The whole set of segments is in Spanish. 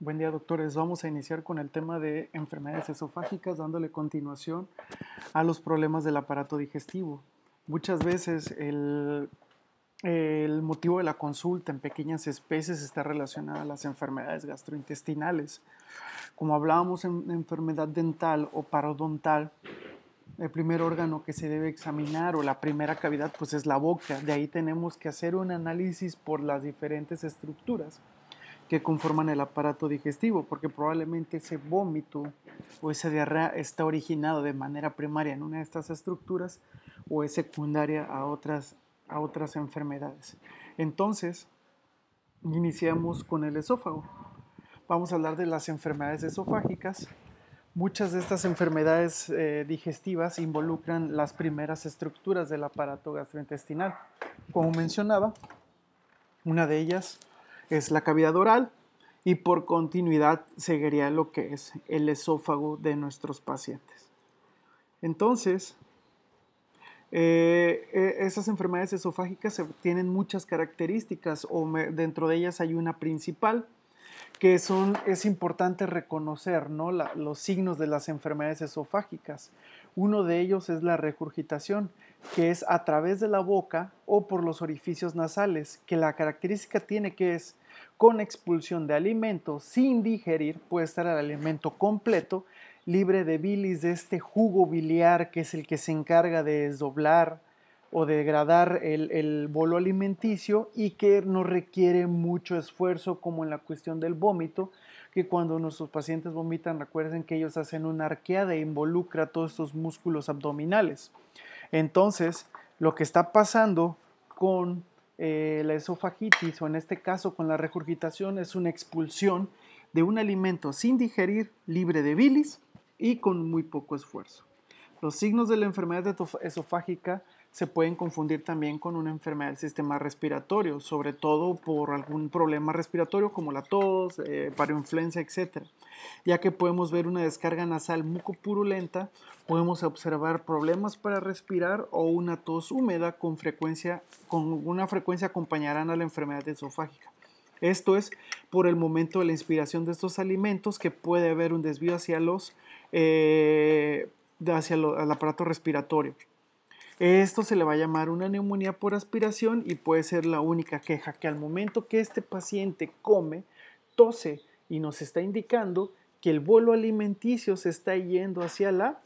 Buen día, doctores. Vamos a iniciar con el tema de enfermedades esofágicas, dándole continuación a los problemas del aparato digestivo. Muchas veces el, motivo de la consulta en pequeñas especies está relacionado a las enfermedades gastrointestinales. Como hablábamos en enfermedad dental o parodontal, el primer órgano que se debe examinar o la primera cavidad pues es la boca. De ahí tenemos que hacer un análisis por las diferentes estructuras que conforman el aparato digestivo, porque probablemente ese vómito o esa diarrea está originado de manera primaria en una de estas estructuras o es secundaria a otras, a otras enfermedades. Entonces, iniciamos con el esófago. Vamos a hablar de las enfermedades esofágicas. Muchas de estas enfermedades eh, digestivas involucran las primeras estructuras del aparato gastrointestinal. Como mencionaba, una de ellas es la cavidad oral y por continuidad seguiría lo que es el esófago de nuestros pacientes. Entonces, eh, e, esas enfermedades esofágicas tienen muchas características o dentro de ellas hay una principal que son, es importante reconocer ¿no? los signos de las enfermedades esofágicas. Uno de ellos es la regurgitación que es a través de la boca o por los orificios nasales, que la característica tiene que es con expulsión de alimento sin digerir, puede estar el alimento completo, libre de bilis, de este jugo biliar que es el que se encarga de desdoblar o degradar el, el bolo alimenticio y que no requiere mucho esfuerzo como en la cuestión del vómito, que cuando nuestros pacientes vomitan recuerden que ellos hacen una arqueada e involucra todos estos músculos abdominales. Entonces, lo que está pasando con eh, la esofagitis o en este caso con la regurgitación es una expulsión de un alimento sin digerir, libre de bilis y con muy poco esfuerzo. Los signos de la enfermedad esofágica se pueden confundir también con una enfermedad del sistema respiratorio, sobre todo por algún problema respiratorio como la tos, eh, etc. Ya que podemos ver una descarga nasal purulenta, podemos observar problemas para respirar o una tos húmeda con frecuencia, con una frecuencia acompañarán a la enfermedad esofágica. Esto es por el momento de la inspiración de estos alimentos que puede haber un desvío hacia los eh, hacia el aparato respiratorio. Esto se le va a llamar una neumonía por aspiración y puede ser la única queja que al momento que este paciente come, tose y nos está indicando que el vuelo alimenticio se está yendo hacia la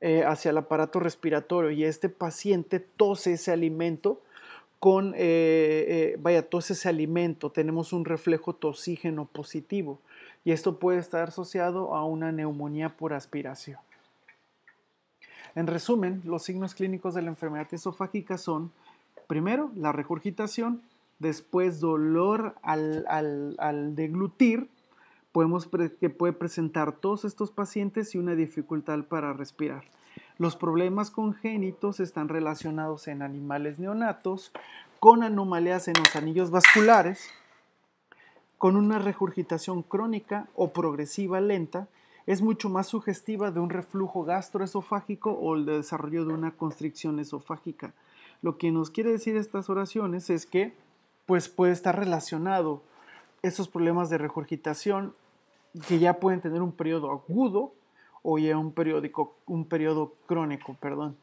eh, hacia el aparato respiratorio y este paciente tose ese alimento con, eh, eh, vaya, tose ese alimento, tenemos un reflejo toxígeno positivo y esto puede estar asociado a una neumonía por aspiración. En resumen, los signos clínicos de la enfermedad esofágica son, primero, la regurgitación, después dolor al, deglutir, que puede presentar todos estos pacientes y una dificultad para respirar. Los problemas congénitos están relacionados en animales neonatos con anomalías en los anillos vasculares, con una regurgitación crónica o progresiva lenta es mucho más sugestiva de un reflujo gastroesofágico o el desarrollo de una constricción esofágica. Lo que nos quiere decir estas oraciones es que pues puede estar relacionado esos problemas de regurgitación que ya pueden tener un periodo agudo o ya un, periódico, un periodo crónico, perdón.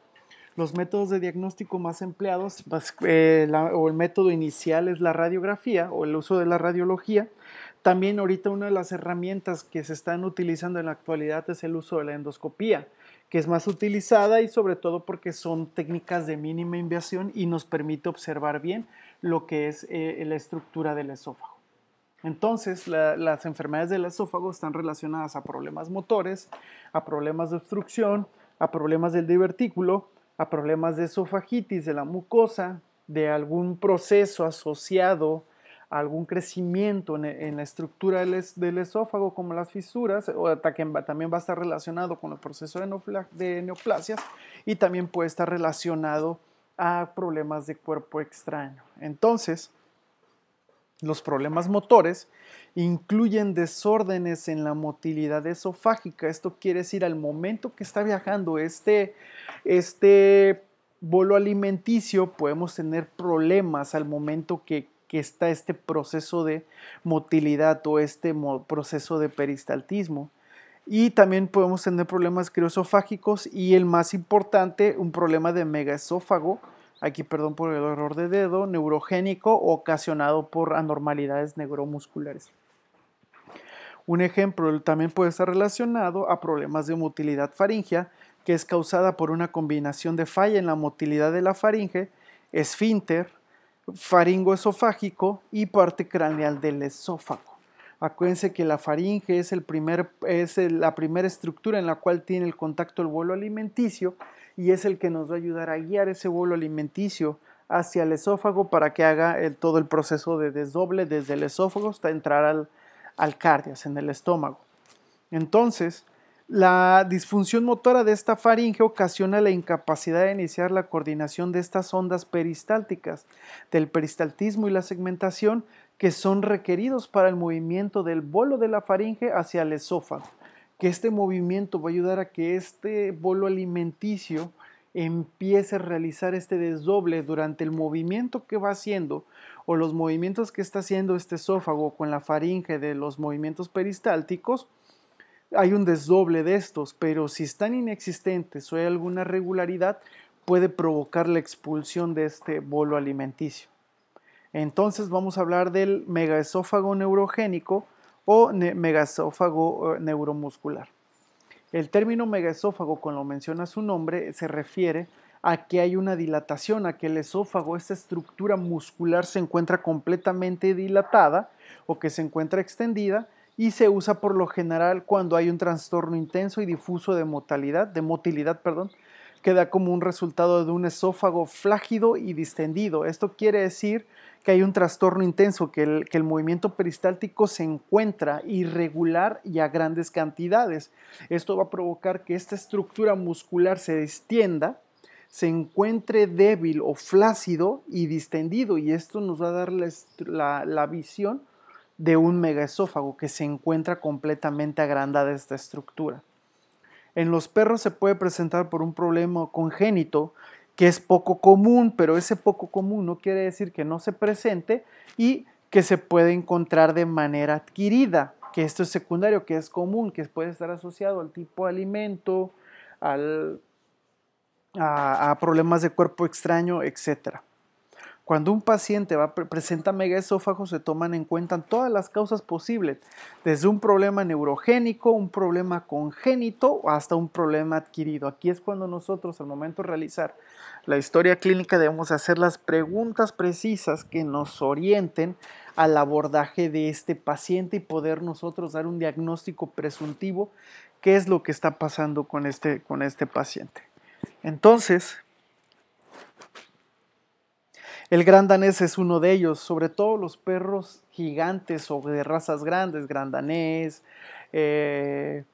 Los métodos de diagnóstico más empleados, eh, o el método inicial es la radiografía o el uso de la radiología, también ahorita una de las herramientas que se están utilizando en la actualidad es el uso de la endoscopía, que es más utilizada y sobre todo porque son técnicas de mínima invasión y nos permite observar bien lo que es eh, la estructura del esófago. Entonces, las enfermedades del esófago están relacionadas a problemas motores, a problemas de obstrucción, a problemas del divertículo, a problemas de esofagitis de la mucosa, de algún proceso asociado algún crecimiento en, la estructura del, esófago, como las fisuras, o ataque, también va a estar relacionado con el proceso de, neoplasias y también puede estar relacionado a problemas de cuerpo extraño. Entonces, los problemas motores incluyen desórdenes en la motilidad esofágica. Esto quiere decir, al momento que está viajando este, este bolo alimenticio, podemos tener problemas al momento que que está este proceso de motilidad o este proceso de peristaltismo. Y también podemos tener problemas criosofágicos y el más importante, un problema de megaesófago, aquí perdón por el error de dedo, neurogénico ocasionado por anormalidades neuromusculares. Un ejemplo también puede estar relacionado a problemas de motilidad faringea, que es causada por una combinación de falla en la motilidad de la faringe, esfínter, Faringo esofágico y parte craneal del esófago. Acuérdense que la faringe es, el primer, es la primera estructura en la cual tiene el contacto el vuelo alimenticio y es el que nos va a ayudar a guiar ese vuelo alimenticio hacia el esófago para que haga todo el proceso de desdoble desde el esófago hasta entrar al, al cardias, en el estómago. Entonces, la disfunción motora de esta faringe ocasiona la incapacidad de iniciar la coordinación de estas ondas peristálticas, del peristaltismo y la segmentación que son requeridos para el movimiento del bolo de la faringe hacia el esófago. Que este movimiento va a ayudar a que este bolo alimenticio empiece a realizar este desdoble durante el movimiento que va haciendo o los movimientos que está haciendo este esófago con la faringe de los movimientos peristálticos hay un desdoble de estos, pero si están inexistentes o hay alguna regularidad, puede provocar la expulsión de este bolo alimenticio. Entonces vamos a hablar del megaesófago neurogénico o megaesófago eh, neuromuscular. El término megaesófago, con lo menciona su nombre, se refiere a que hay una dilatación, a que el esófago, esta estructura muscular, se encuentra completamente dilatada o que se encuentra extendida y se usa por lo general cuando hay un trastorno intenso y difuso de motilidad, de motilidad, perdón, que da como un resultado de un esófago flágido y distendido. Esto quiere decir que hay un trastorno intenso, que el, que el, movimiento peristáltico se encuentra irregular y a grandes cantidades. Esto va a provocar que esta estructura muscular se distienda, se encuentre débil o flácido y distendido, y esto nos va a dar la visión de un megaesófago que se encuentra completamente agrandada esta estructura. En los perros se puede presentar por un problema congénito que es poco común, pero ese poco común no quiere decir que no se presente y que se puede encontrar de manera adquirida, que esto es secundario, que es común, que puede estar asociado al tipo de alimento, a, a problemas de cuerpo extraño, etcétera. Cuando un paciente va, presenta megaesófago, se toman en cuenta todas las causas posibles, desde un problema neurogénico, un problema congénito hasta un problema adquirido. Aquí es cuando nosotros, al momento de realizar la historia clínica, debemos hacer las preguntas precisas que nos orienten al abordaje de este paciente y poder nosotros dar un diagnóstico presuntivo qué es lo que está pasando con este, con este paciente. Entonces, el gran danés es uno de ellos, sobre todo los perros gigantes o de razas grandes, gran danés, eh,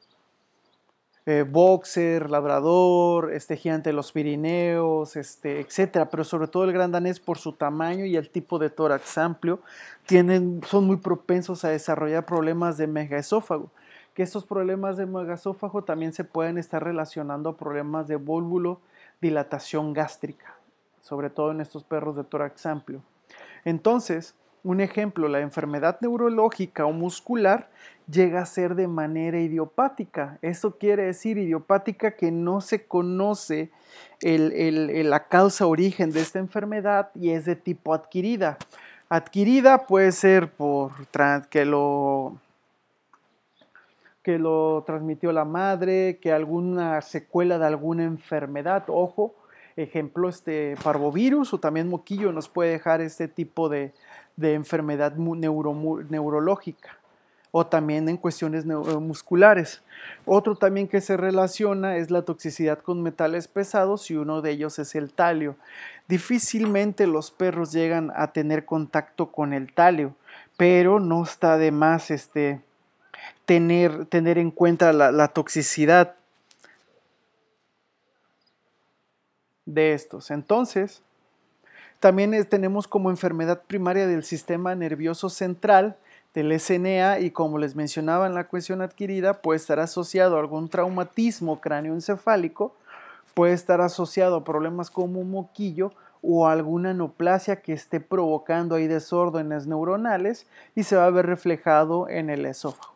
eh, boxer, labrador, este gigante de los Pirineos, este, etc. Pero sobre todo el gran danés por su tamaño y el tipo de tórax amplio, tienen, son muy propensos a desarrollar problemas de megaesófago que estos problemas de megaesófago también se pueden estar relacionando a problemas de vólvulo dilatación gástrica sobre todo en estos perros de tórax amplio. Entonces, un ejemplo, la enfermedad neurológica o muscular llega a ser de manera idiopática. Eso quiere decir idiopática que no se conoce la causa origen de esta enfermedad y es de tipo adquirida. Adquirida puede ser por que lo que lo transmitió la madre, que alguna secuela de alguna enfermedad, ojo, ejemplo, este parvovirus o también moquillo nos puede dejar este tipo de, enfermedad neurológica o también en cuestiones musculares. Otro también que se relaciona es la toxicidad con metales pesados y uno de ellos es el talio. Difícilmente los perros llegan a tener contacto con el talio, pero no está de más este, tener, tener en cuenta la toxicidad de estos. Entonces, también tenemos como enfermedad primaria del sistema nervioso central del SNA y como les mencionaba en la cuestión adquirida, puede estar asociado a algún traumatismo cráneoencefálico, puede estar asociado a problemas como un moquillo o alguna anoplasia que esté provocando ahí desórdenes neuronales y se va a ver reflejado en el esófago.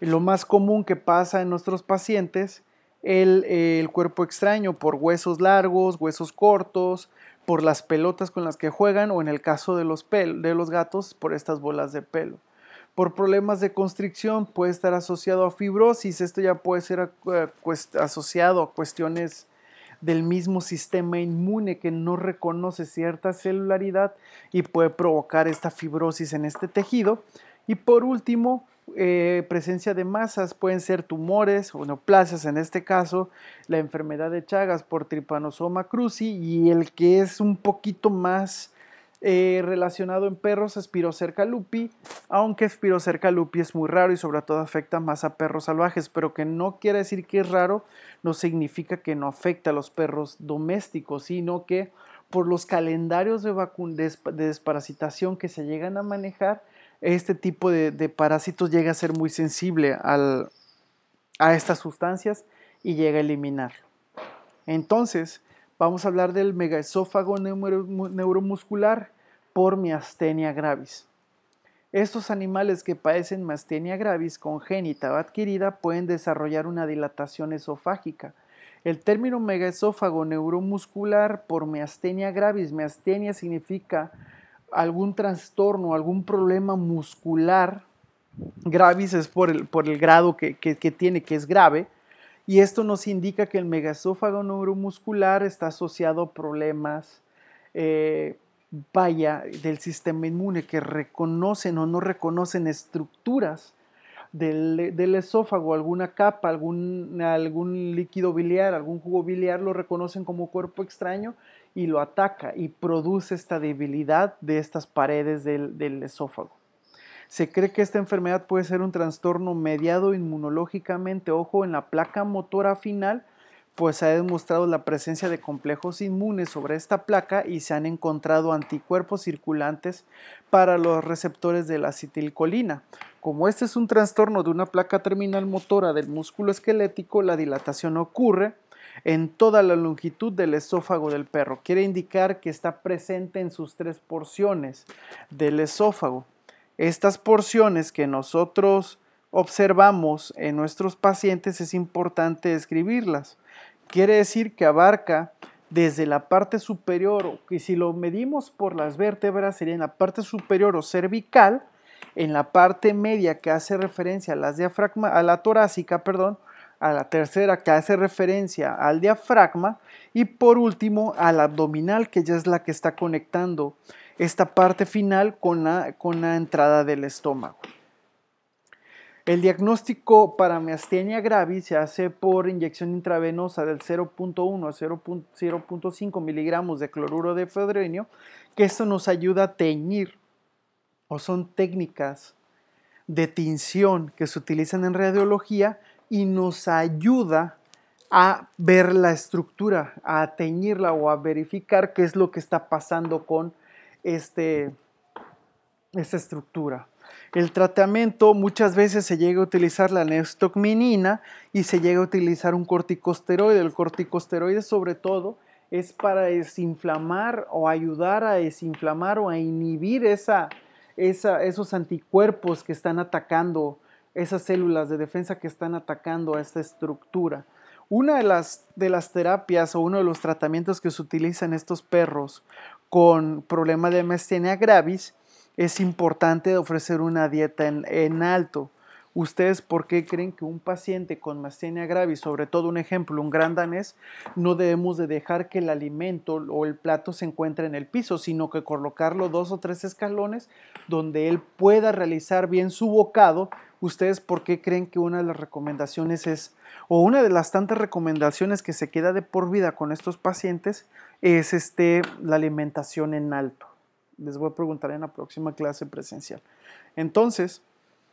Y lo más común que pasa en nuestros pacientes el, cuerpo extraño por huesos largos, huesos cortos, por las pelotas con las que juegan o en el caso de los, de los gatos por estas bolas de pelo. Por problemas de constricción puede estar asociado a fibrosis, esto ya puede ser eh, asociado a cuestiones del mismo sistema inmune que no reconoce cierta celularidad y puede provocar esta fibrosis en este tejido. Y por último, eh, presencia de masas, pueden ser tumores, o neoplasias en este caso, la enfermedad de Chagas por tripanosoma cruzi y el que es un poquito más eh, relacionado en perros, Spirocerca lupi, aunque Spirocerca lupi es muy raro y sobre todo afecta más a perros salvajes, pero que no quiere decir que es raro, no significa que no afecta a los perros domésticos, sino que por los calendarios de, de desparasitación que se llegan a manejar, este tipo de, parásitos llega a ser muy sensible a estas sustancias y llega a eliminarlo. Entonces, vamos a hablar del megaesófago neuromuscular por miastenia gravis. Estos animales que padecen miastenia gravis congénita o adquirida pueden desarrollar una dilatación esofágica. El término megaesófago neuromuscular por miastenia gravis, miastenia significa algún trastorno, algún problema muscular, gravis es por el, grado que, tiene, que es grave, y esto nos indica que el megasófago neuromuscular está asociado a problemas, eh, vaya, del sistema inmune, que reconocen o no reconocen estructuras del, esófago, alguna capa, algún, algún líquido biliar, algún jugo biliar, lo reconocen como cuerpo extraño y lo ataca y produce esta debilidad de estas paredes del, esófago. Se cree que esta enfermedad puede ser un trastorno mediado inmunológicamente. Ojo, en la placa motora final, pues se ha demostrado la presencia de complejos inmunes sobre esta placa y se han encontrado anticuerpos circulantes para los receptores de la acetilcolina. Como este es un trastorno de una placa terminal motora del músculo esquelético, la dilatación ocurre en toda la longitud del esófago del perro. Quiere indicar que está presente en sus tres porciones del esófago. Estas porciones que nosotros observamos en nuestros pacientes es importante describirlas. Quiere decir que abarca desde la parte superior, y si lo medimos por las vértebras, sería en la parte superior o cervical, en la parte media que hace referencia a, a la torácica, perdón, a la tercera que hace referencia al diafragma y por último al abdominal que ya es la que está conectando esta parte final con la, con la entrada del estómago. El diagnóstico para miastenia gravis se hace por inyección intravenosa del 0.1 a 0.5 miligramos de cloruro de fedrenio, que esto nos ayuda a teñir, o son técnicas de tinción que se utilizan en radiología y nos ayuda a ver la estructura, a teñirla o a verificar qué es lo que está pasando con este, esta estructura. El tratamiento muchas veces se llega a utilizar la neostocminina y se llega a utilizar un corticosteroide. El corticosteroide sobre todo es para desinflamar o ayudar a desinflamar o a inhibir esa, esos anticuerpos que están atacando esas células de defensa que están atacando a esta estructura. Una de las, de las terapias o uno de los tratamientos que se utilizan estos perros con problema de mastenia gravis es importante ofrecer una dieta en, en alto. ¿Ustedes por qué creen que un paciente con mastenia gravis, sobre todo un ejemplo, un gran danés, no debemos de dejar que el alimento o el plato se encuentre en el piso, sino que colocarlo dos o tres escalones donde él pueda realizar bien su bocado ¿Ustedes por qué creen que una de las recomendaciones es, o una de las tantas recomendaciones que se queda de por vida con estos pacientes, es este, la alimentación en alto? Les voy a preguntar en la próxima clase presencial. Entonces,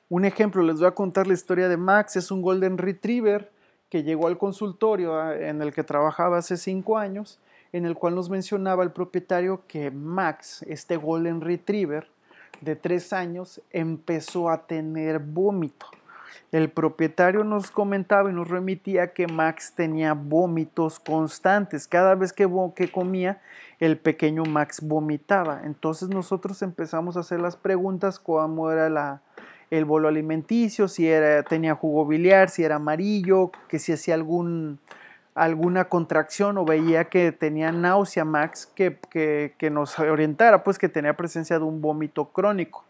un ejemplo, les voy a contar la historia de Max, es un Golden Retriever que llegó al consultorio ah, en el que trabajaba hace cinco años, en el cual nos mencionaba el propietario que Max, este Golden Retriever, de tres años empezó a tener vómito. El propietario nos comentaba y nos remitía que Max tenía vómitos constantes. Cada vez que, comía, el pequeño Max vomitaba. Entonces nosotros empezamos a hacer las preguntas, cómo era el bolo alimenticio, si era, tenía jugo biliar, si era amarillo, que si hacía algún alguna contracción o veía que tenía náusea Max que, nos orientara, pues que tenía presencia de un vómito crónico.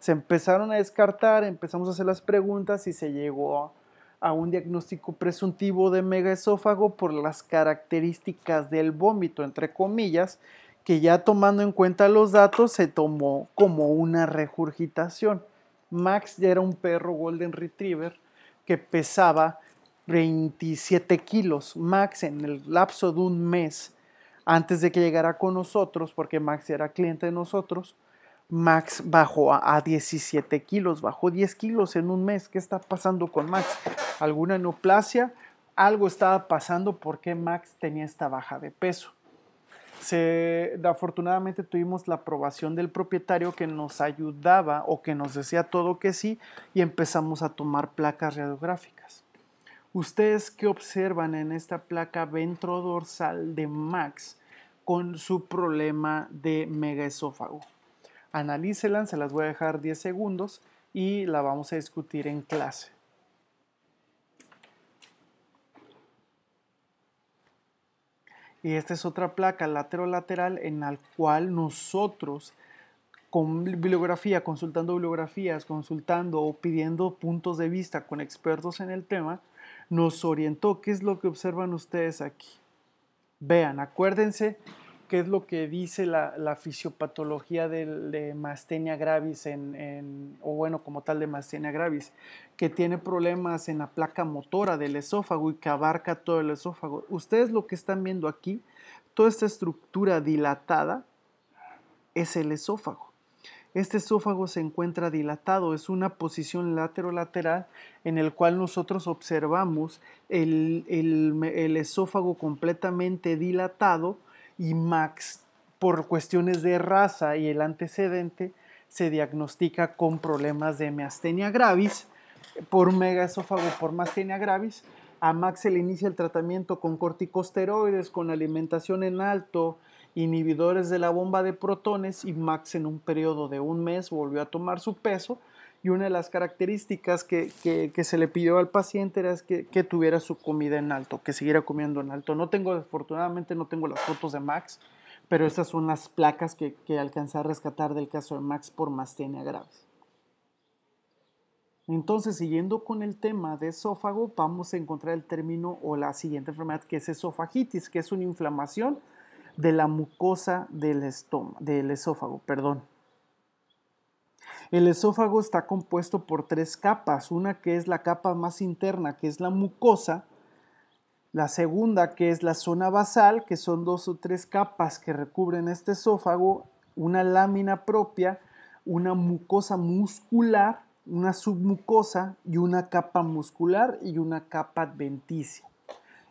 Se empezaron a descartar, empezamos a hacer las preguntas y se llegó a un diagnóstico presuntivo de megaesófago por las características del vómito, entre comillas, que ya tomando en cuenta los datos se tomó como una regurgitación. Max ya era un perro Golden Retriever que pesaba 27 kilos Max en el lapso de un mes antes de que llegara con nosotros, porque Max era cliente de nosotros. Max bajó a, 17 kilos, bajó 10 kilos en un mes. ¿Qué está pasando con Max? ¿Alguna neoplasia? Algo estaba pasando porque Max tenía esta baja de peso. Se, afortunadamente tuvimos la aprobación del propietario que nos ayudaba o que nos decía todo que sí y empezamos a tomar placas radiográficas ¿Ustedes qué observan en esta placa ventrodorsal de Max con su problema de megaesófago? Analícelan, se las voy a dejar 10 segundos y la vamos a discutir en clase. Y esta es otra placa laterolateral en la cual nosotros con bibliografía, consultando bibliografías, consultando o pidiendo puntos de vista con expertos en el tema, nos orientó. ¿Qué es lo que observan ustedes aquí? Vean, acuérdense qué es lo que dice la, fisiopatología de, mastenia gravis, en, o bueno, como tal de mastenia gravis, que tiene problemas en la placa motora del esófago y que abarca todo el esófago. Ustedes lo que están viendo aquí, toda esta estructura dilatada es el esófago. Este esófago se encuentra dilatado, es una posición laterolateral en el cual nosotros observamos el, esófago completamente dilatado y Max, por cuestiones de raza y el antecedente, se diagnostica con problemas de miastenia gravis por megaesófago por mastenia gravis. A Max se le inicia el tratamiento con corticosteroides, con alimentación en alto, inhibidores de la bomba de protones y Max en un periodo de un mes volvió a tomar su peso y una de las características que, se le pidió al paciente era que, tuviera su comida en alto, que siguiera comiendo en alto. No tengo, afortunadamente no tengo las fotos de Max, pero estas son las placas que, que a rescatar del caso de Max por mastenia graves. Entonces, siguiendo con el tema de esófago, vamos a encontrar el término o la siguiente enfermedad que es esofagitis, que es una inflamación de la mucosa del, estómago, del esófago. Perdón. El esófago está compuesto por tres capas, una que es la capa más interna, que es la mucosa, la segunda que es la zona basal, que son dos o tres capas que recubren este esófago, una lámina propia, una mucosa muscular, una submucosa y una capa muscular y una capa adventicia.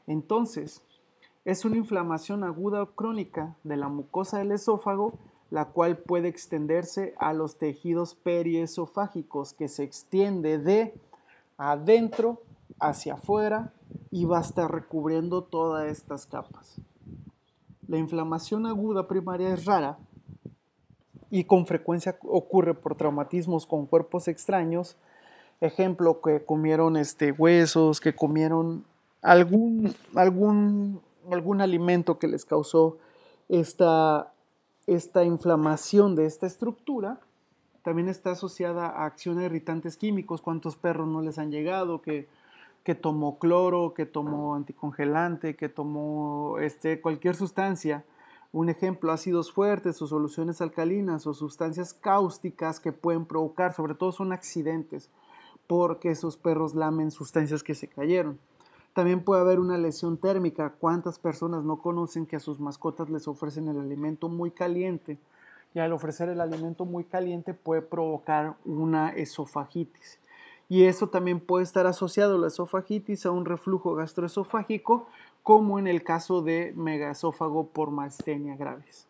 Entonces, es una inflamación aguda o crónica de la mucosa del esófago, la cual puede extenderse a los tejidos periesofágicos, que se extiende de adentro hacia afuera y va a estar recubriendo todas estas capas. La inflamación aguda primaria es rara y con frecuencia ocurre por traumatismos con cuerpos extraños, ejemplo que comieron este, huesos, que comieron algún, algún algún alimento que les causó esta, esta inflamación de esta estructura, también está asociada a acciones irritantes químicos, cuántos perros no les han llegado, que, tomó cloro, que tomó anticongelante, que tomó este, cualquier sustancia. Un ejemplo, ácidos fuertes o soluciones alcalinas o sustancias cáusticas que pueden provocar, sobre todo son accidentes, porque esos perros lamen sustancias que se cayeron. También puede haber una lesión térmica. ¿Cuántas personas no conocen que a sus mascotas les ofrecen el alimento muy caliente? Y al ofrecer el alimento muy caliente puede provocar una esofagitis. Y eso también puede estar asociado a la esofagitis a un reflujo gastroesofágico, como en el caso de megasófago por mastenia graves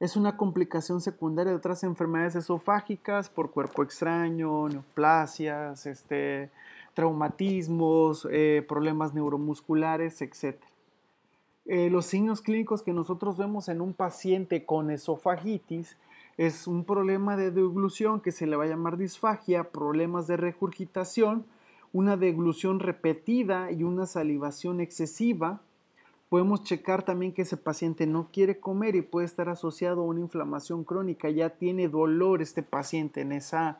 Es una complicación secundaria de otras enfermedades esofágicas por cuerpo extraño, neoplasias, este, traumatismos, eh, problemas neuromusculares, etc. Eh, los signos clínicos que nosotros vemos en un paciente con esofagitis es un problema de deglución que se le va a llamar disfagia, problemas de regurgitación, una deglución repetida y una salivación excesiva. Podemos checar también que ese paciente no quiere comer y puede estar asociado a una inflamación crónica, ya tiene dolor este paciente en esa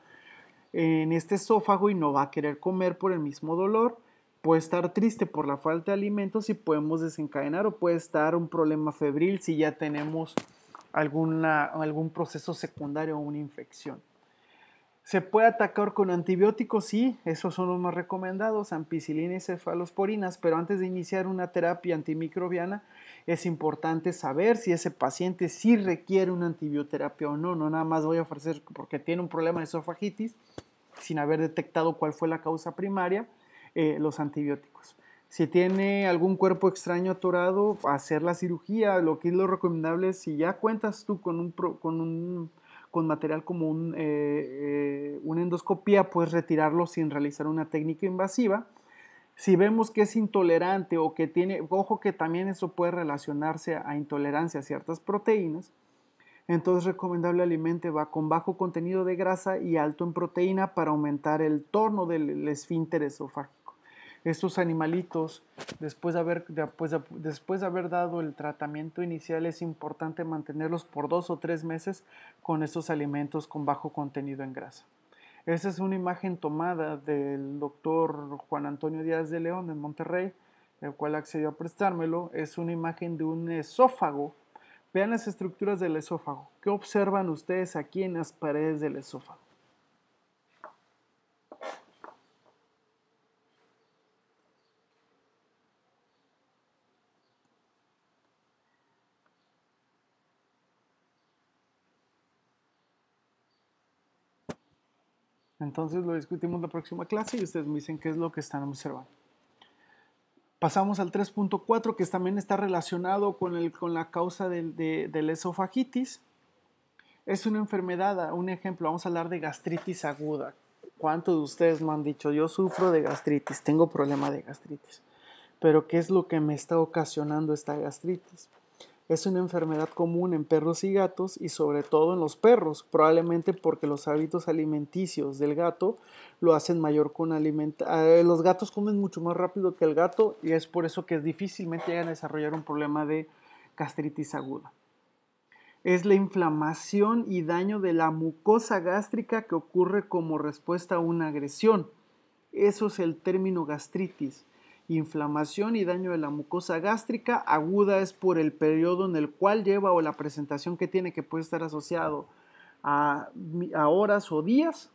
en este esófago y no va a querer comer por el mismo dolor. Puede estar triste por la falta de alimentos y podemos desencadenar o puede estar un problema febril si ya tenemos alguna, algún proceso secundario o una infección. ¿Se puede atacar con antibióticos? Sí, esos son los más recomendados, ampicilina y cefalosporinas, pero antes de iniciar una terapia antimicrobiana es importante saber si ese paciente sí requiere una antibioterapia o no, no nada más voy a ofrecer porque tiene un problema de esofagitis sin haber detectado cuál fue la causa primaria, eh, los antibióticos. Si tiene algún cuerpo extraño atorado, hacer la cirugía, lo que es lo recomendable si ya cuentas tú con con material como un, eh, eh, una endoscopía, puedes retirarlo sin realizar una técnica invasiva. Si vemos que es intolerante o que tiene, ojo que también eso puede relacionarse a intolerancia a ciertas proteínas, entonces recomendable alimento va con bajo contenido de grasa y alto en proteína para aumentar el torno del esfínter esofágico. Estos animalitos, después de, haber, después, después de haber dado el tratamiento inicial, es importante mantenerlos por dos o tres meses con estos alimentos con bajo contenido en grasa. Esa es una imagen tomada del doctor Juan Antonio Díaz de León en Monterrey, el cual accedió a prestármelo. Es una imagen de un esófago Vean las estructuras del esófago. ¿Qué observan ustedes aquí en las paredes del esófago? Entonces lo discutimos la próxima clase y ustedes me dicen qué es lo que están observando. Pasamos al 3.4, que también está relacionado con, la causa del, de, esofagitis. Es una enfermedad, un ejemplo, vamos a hablar de gastritis aguda. ¿Cuántos de ustedes me han dicho, yo sufro de gastritis, tengo problema de gastritis? Pero ¿qué es lo que me está ocasionando esta gastritis? Es una enfermedad común en perros y gatos y sobre todo en los perros, probablemente porque los hábitos alimenticios del gato lo hacen mayor con alimentación. Eh, los gatos comen mucho más rápido que el gato y es por eso que es difícilmente llegan a desarrollar un problema de gastritis aguda. Es la inflamación y daño de la mucosa gástrica que ocurre como respuesta a una agresión. Eso es el término gastritis inflamación y daño de la mucosa gástrica. Aguda es por el periodo en el cual lleva o la presentación que tiene que puede estar asociado a, horas o días.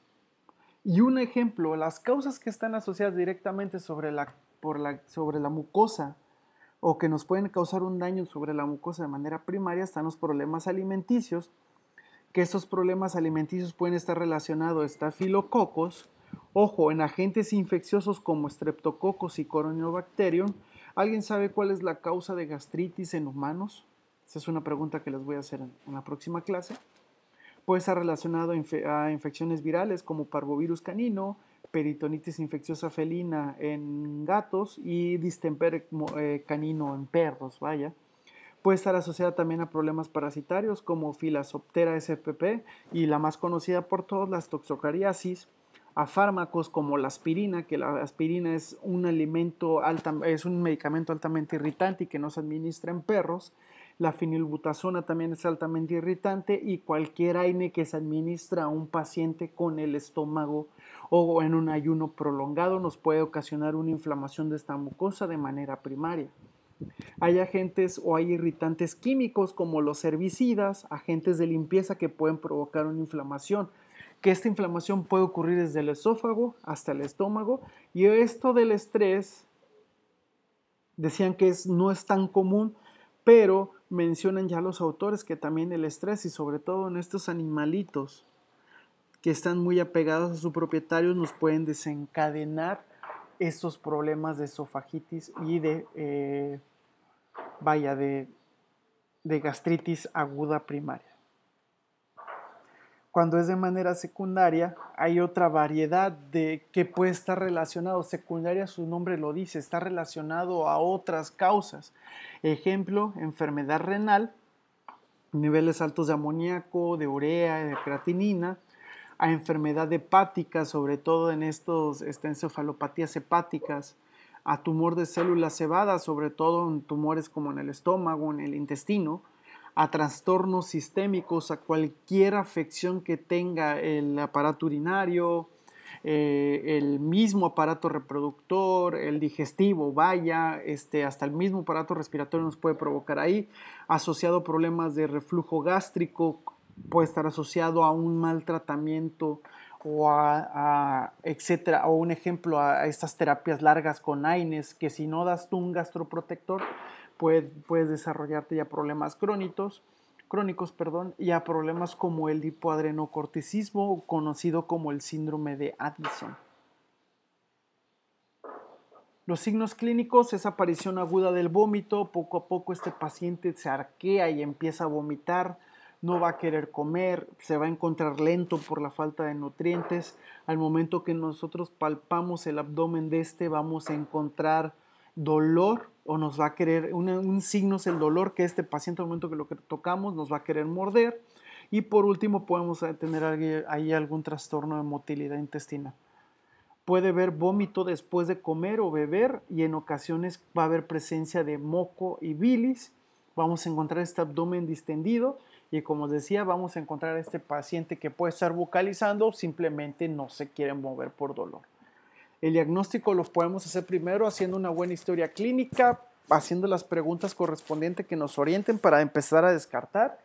Y un ejemplo, las causas que están asociadas directamente sobre la, por sobre la mucosa o que nos pueden causar un daño sobre la mucosa de manera primaria están los problemas alimenticios, que estos problemas alimenticios pueden estar relacionados a estafilococos, Ojo, en agentes infecciosos como Streptococcus y Coronobacterium. ¿alguien sabe cuál es la causa de gastritis en humanos? Esa es una pregunta que les voy a hacer en la próxima clase. Puede estar relacionado a infecciones virales como parvovirus canino, peritonitis infecciosa felina en gatos y distemper eh, canino en perros, vaya. Puede estar asociada también a problemas parasitarios como filasoptera spp y la más conocida por todos, las toxocariasis a fármacos como la aspirina, que la aspirina es un, alimento es un medicamento altamente irritante y que no se administra en perros. La finilbutazona también es altamente irritante y cualquier aine que se administra a un paciente con el estómago o en un ayuno prolongado nos puede ocasionar una inflamación de esta mucosa de manera primaria. Hay agentes o hay irritantes químicos como los herbicidas, agentes de limpieza que pueden provocar una inflamación que esta inflamación puede ocurrir desde el esófago hasta el estómago y esto del estrés decían que es, no es tan común, pero mencionan ya los autores que también el estrés y sobre todo en estos animalitos que están muy apegados a su propietario nos pueden desencadenar estos problemas de esofagitis y de, eh, vaya, de gastritis aguda primaria. Cuando es de manera secundaria, hay otra variedad de que puede estar relacionado. Secundaria, su nombre lo dice, está relacionado a otras causas. Ejemplo, enfermedad renal, niveles altos de amoníaco, de urea, de creatinina, a enfermedad hepática, sobre todo en estos encefalopatías hepáticas, a tumor de células cebadas, sobre todo en tumores como en el estómago, en el intestino, a trastornos sistémicos, a cualquier afección que tenga el aparato urinario, eh, el mismo aparato reproductor, el digestivo, vaya, este, hasta el mismo aparato respiratorio nos puede provocar ahí, asociado a problemas de reflujo gástrico, puede estar asociado a un mal tratamiento o a, etcétera, o un ejemplo a estas terapias largas con AINES, que si no das tú un gastroprotector, puedes, desarrollarte ya problemas crónicos, crónicos perdón, y a problemas como el hipoadrenocorticismo, conocido como el síndrome de Addison. Los signos clínicos es aparición aguda del vómito, poco a poco este paciente se arquea y empieza a vomitar, no va a querer comer, se va a encontrar lento por la falta de nutrientes. Al momento que nosotros palpamos el abdomen de este, vamos a encontrar dolor o nos va a querer, un, signo es el dolor que este paciente al momento que lo tocamos nos va a querer morder. Y por último podemos eh, tener ahí algún trastorno de motilidad intestinal. Puede haber vómito después de comer o beber y en ocasiones va a haber presencia de moco y bilis. Vamos a encontrar este abdomen distendido y como decía, vamos a encontrar este paciente que puede estar vocalizando, simplemente no se quiere mover por dolor. El diagnóstico lo podemos hacer primero haciendo una buena historia clínica, haciendo las preguntas correspondientes que nos orienten para empezar a descartar.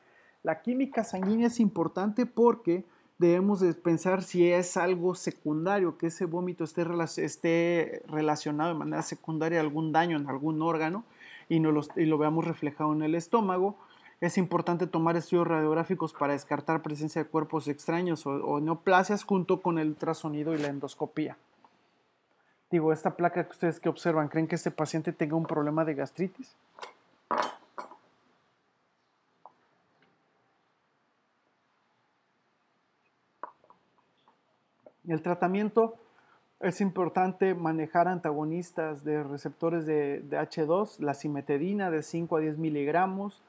La química sanguínea es importante porque debemos pensar si es algo secundario, que ese vómito esté, relacionado de manera secundaria a algún daño en algún órgano y, no lo veamos reflejado en el estómago. Es importante tomar estudios radiográficos para descartar presencia de cuerpos extraños o, o neoplasias junto con el ultrasonido y la endoscopía. Digo, esta placa que ustedes que observan, ¿creen que este paciente tenga un problema de gastritis? El tratamiento es importante manejar antagonistas de receptores de, H2, la simetidina de 5 a 10 miligramos,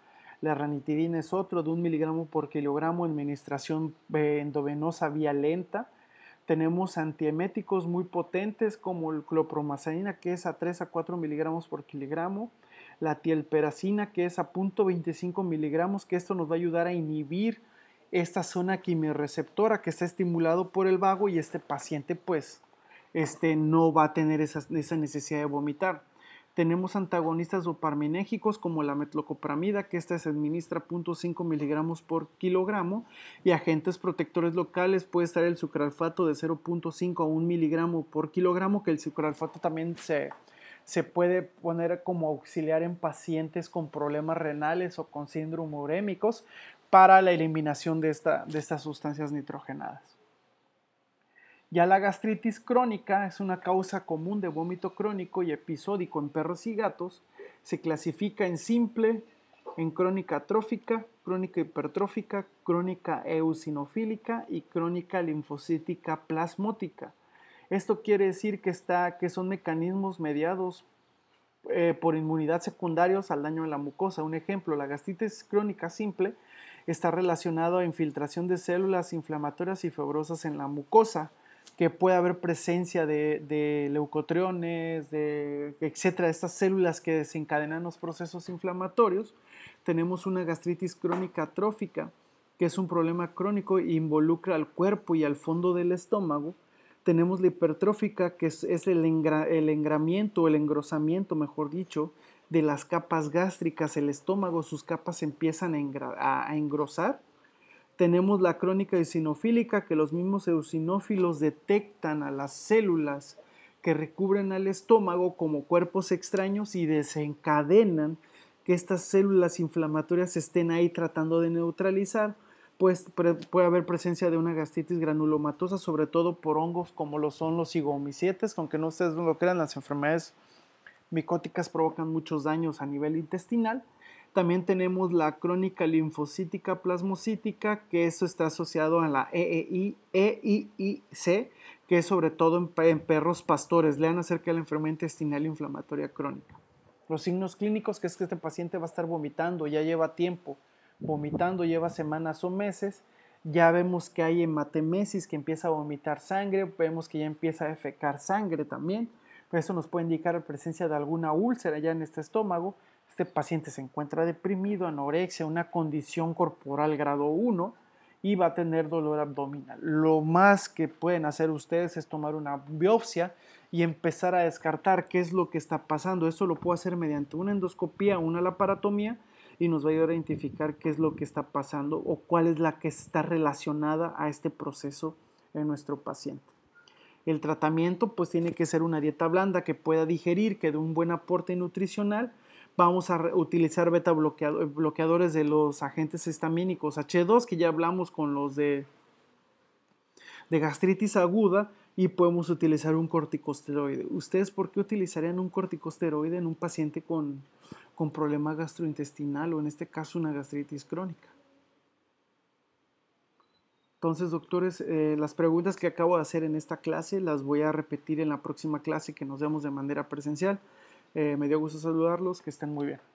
la ranitidina es otro de 1 miligramo por kilogramo, administración eh, endovenosa vía lenta, tenemos antieméticos muy potentes como el clopromazanina que es a 3 a 4 miligramos por kilogramo, la tielperacina que es a 0.25 miligramos, que esto nos va a ayudar a inhibir esta zona quimiorreceptora que está estimulado por el vago y este paciente pues este, no va a tener esa necesidad de vomitar. Tenemos antagonistas dopaminérgicos como la metlocopramida, que esta se administra 0.5 miligramos por kilogramo, y agentes protectores locales puede estar el sucralfato de 0.5 a 1 miligramo por kilogramo, que el sucralfato también se, puede poner como auxiliar en pacientes con problemas renales o con síndrome urémicos para la eliminación de, de estas sustancias nitrogenadas. Ya la gastritis crónica es una causa común de vómito crónico y episódico en perros y gatos. Se clasifica en simple, en crónica trófica, crónica hipertrófica, crónica eosinofílica y crónica linfocítica plasmótica. Esto quiere decir que, está, que son mecanismos mediados eh, por inmunidad secundarios al daño de la mucosa. Un ejemplo, la gastritis crónica simple está relacionada a infiltración de células inflamatorias y fibrosas en la mucosa que puede haber presencia de, de leucotriones, de, etcétera, estas células que desencadenan los procesos inflamatorios. Tenemos una gastritis crónica atrófica, que es un problema crónico e involucra al cuerpo y al fondo del estómago. Tenemos la hipertrófica, que es, el, engra, el engramiento, el engrosamiento, mejor dicho, de las capas gástricas, el estómago, sus capas empiezan a engrosar tenemos la crónica eosinofílica que los mismos eosinófilos detectan a las células que recubren al estómago como cuerpos extraños y desencadenan que estas células inflamatorias estén ahí tratando de neutralizar, pues puede haber presencia de una gastritis granulomatosa, sobre todo por hongos como lo son los higomicietes, aunque no ustedes lo crean, las enfermedades micóticas provocan muchos daños a nivel intestinal también tenemos la crónica linfocítica plasmocítica, que eso está asociado a la EEI, e que es sobre todo en, perros pastores. Lean acerca de la enfermedad intestinal inflamatoria crónica. Los signos clínicos, que es que este paciente va a estar vomitando, ya lleva tiempo vomitando, lleva semanas o meses. Ya vemos que hay hematemesis, que empieza a vomitar sangre, vemos que ya empieza a defecar sangre también. Eso nos puede indicar la presencia de alguna úlcera ya en este estómago este paciente se encuentra deprimido, anorexia, una condición corporal grado 1 y va a tener dolor abdominal. Lo más que pueden hacer ustedes es tomar una biopsia y empezar a descartar qué es lo que está pasando. Eso lo puedo hacer mediante una endoscopía, una laparatomía y nos va a ayudar a identificar qué es lo que está pasando o cuál es la que está relacionada a este proceso en nuestro paciente. El tratamiento pues tiene que ser una dieta blanda que pueda digerir, que dé un buen aporte nutricional vamos a utilizar beta eh, bloqueadores de los agentes estamínicos H2, que ya hablamos con los de, gastritis aguda, y podemos utilizar un corticosteroide. ¿Ustedes por qué utilizarían un corticosteroide en un paciente con, problema gastrointestinal o en este caso una gastritis crónica? Entonces, doctores, eh, las preguntas que acabo de hacer en esta clase las voy a repetir en la próxima clase que nos vemos de manera presencial. Eh, me dio gusto saludarlos, que estén muy bien.